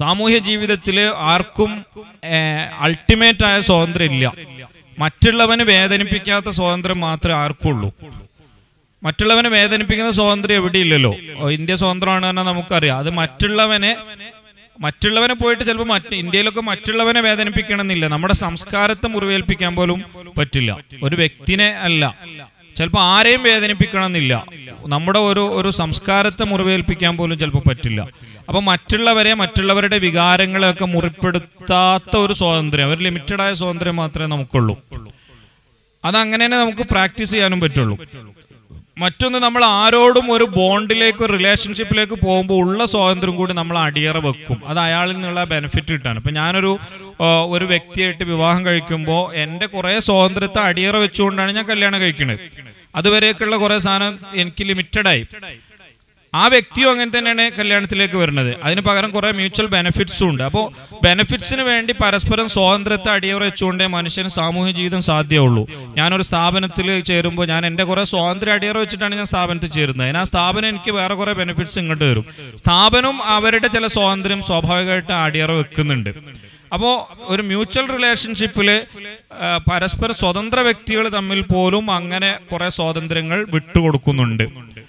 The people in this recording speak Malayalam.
സാമൂഹ്യ ജീവിതത്തിൽ ആർക്കും അൾട്ടിമേറ്റ് ആയ സ്വാതന്ത്ര്യം ഇല്ല മറ്റുള്ളവന് വേദനിപ്പിക്കാത്ത സ്വാതന്ത്ര്യം മാത്രമേ ആർക്കുള്ളൂ മറ്റുള്ളവനെ വേദനിപ്പിക്കുന്ന സ്വാതന്ത്ര്യം എവിടെയില്ലല്ലോ ഇന്ത്യ സ്വാതന്ത്ര്യമാണ് തന്നെ നമുക്കറിയാം അത് മറ്റുള്ളവനെ മറ്റുള്ളവനെ പോയിട്ട് ചിലപ്പോൾ മറ്റ് ഇന്ത്യയിലൊക്കെ മറ്റുള്ളവനെ വേദനിപ്പിക്കണമെന്നില്ല നമ്മുടെ സംസ്കാരത്തെ മുറിവേൽപ്പിക്കാൻ പോലും പറ്റില്ല ഒരു വ്യക്തിനെ അല്ല ചിലപ്പോൾ ആരെയും വേദനിപ്പിക്കണമെന്നില്ല നമ്മുടെ ഒരു ഒരു സംസ്കാരത്തെ മുറിവേൽപ്പിക്കാൻ പോലും ചിലപ്പോൾ പറ്റില്ല അപ്പോൾ മറ്റുള്ളവരെ മറ്റുള്ളവരുടെ വികാരങ്ങളെയൊക്കെ മുറിപ്പെടുത്താത്ത ഒരു സ്വാതന്ത്ര്യം ഒരു ആയ സ്വാതന്ത്ര്യം മാത്രമേ നമുക്കുള്ളൂ അതങ്ങനെ തന്നെ നമുക്ക് പ്രാക്ടീസ് ചെയ്യാനും പറ്റുള്ളൂ മറ്റൊന്ന് നമ്മൾ ആരോടും ഒരു ബോണ്ടിലേക്ക് ഒരു റിലേഷൻഷിപ്പിലേക്ക് പോകുമ്പോൾ ഉള്ള സ്വാതന്ത്ര്യം കൂടി നമ്മൾ അടിയറ വെക്കും അത് അയാളിൽ നിന്നുള്ള ബെനിഫിറ്റ് കിട്ടാണ് ഇപ്പം ഞാനൊരു ഒരു വ്യക്തിയായിട്ട് വിവാഹം കഴിക്കുമ്പോൾ എൻ്റെ കുറേ സ്വാതന്ത്ര്യത്തെ അടിയറ വെച്ചുകൊണ്ടാണ് ഞാൻ കല്യാണം കഴിക്കുന്നത് അതുവരേക്കുള്ള കുറേ സാധനം എനിക്ക് ലിമിറ്റഡായി ആ വ്യക്തിയും അങ്ങനെ തന്നെയാണ് കല്യാണത്തിലേക്ക് വരുന്നത് അതിന് പകരം കുറെ മ്യൂച്വൽ ബെനിഫിറ്റ്സും ഉണ്ട് അപ്പോൾ ബെനഫിറ്റ്സിന് വേണ്ടി പരസ്പരം സ്വാതന്ത്ര്യത്തെ അടിയറ വെച്ചുകൊണ്ടേ മനുഷ്യന് സാമൂഹ്യ ജീവിതം സാധ്യമുള്ളൂ ഞാനൊരു സ്ഥാപനത്തിൽ ചേരുമ്പോൾ ഞാൻ എൻ്റെ കുറേ സ്വാതന്ത്ര്യം അടിയറ വെച്ചിട്ടാണ് ഞാൻ സ്ഥാപനത്തിൽ ചേരുന്നത് അതിനാ സ്ഥാപനം എനിക്ക് വേറെ കുറേ ബെനിഫിറ്റ്സ് ഇങ്ങോട്ട് വരും സ്ഥാപനം അവരുടെ ചില സ്വാതന്ത്ര്യം സ്വാഭാവികമായിട്ട് അടിയറ വെക്കുന്നുണ്ട് അപ്പോൾ ഒരു മ്യൂച്വൽ റിലേഷൻഷിപ്പിൽ പരസ്പര സ്വതന്ത്ര വ്യക്തികൾ തമ്മിൽ പോലും അങ്ങനെ കുറേ സ്വാതന്ത്ര്യങ്ങൾ വിട്ടുകൊടുക്കുന്നുണ്ട്